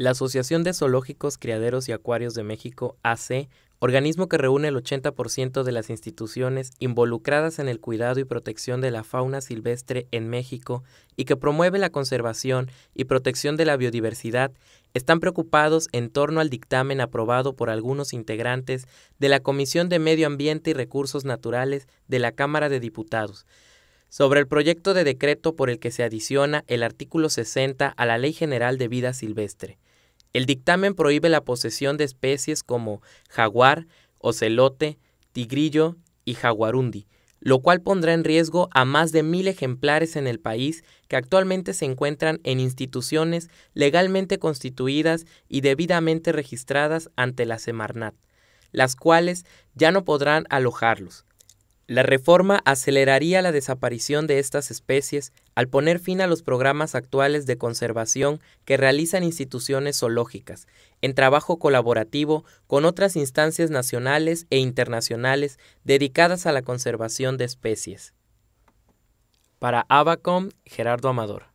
La Asociación de Zoológicos, Criaderos y Acuarios de México, AC, organismo que reúne el 80% de las instituciones involucradas en el cuidado y protección de la fauna silvestre en México y que promueve la conservación y protección de la biodiversidad, están preocupados en torno al dictamen aprobado por algunos integrantes de la Comisión de Medio Ambiente y Recursos Naturales de la Cámara de Diputados sobre el proyecto de decreto por el que se adiciona el artículo 60 a la Ley General de Vida Silvestre el dictamen prohíbe la posesión de especies como jaguar, ocelote, tigrillo y jaguarundi, lo cual pondrá en riesgo a más de mil ejemplares en el país que actualmente se encuentran en instituciones legalmente constituidas y debidamente registradas ante la Semarnat, las cuales ya no podrán alojarlos. La reforma aceleraría la desaparición de estas especies al poner fin a los programas actuales de conservación que realizan instituciones zoológicas, en trabajo colaborativo con otras instancias nacionales e internacionales dedicadas a la conservación de especies. Para Abacom, Gerardo Amador.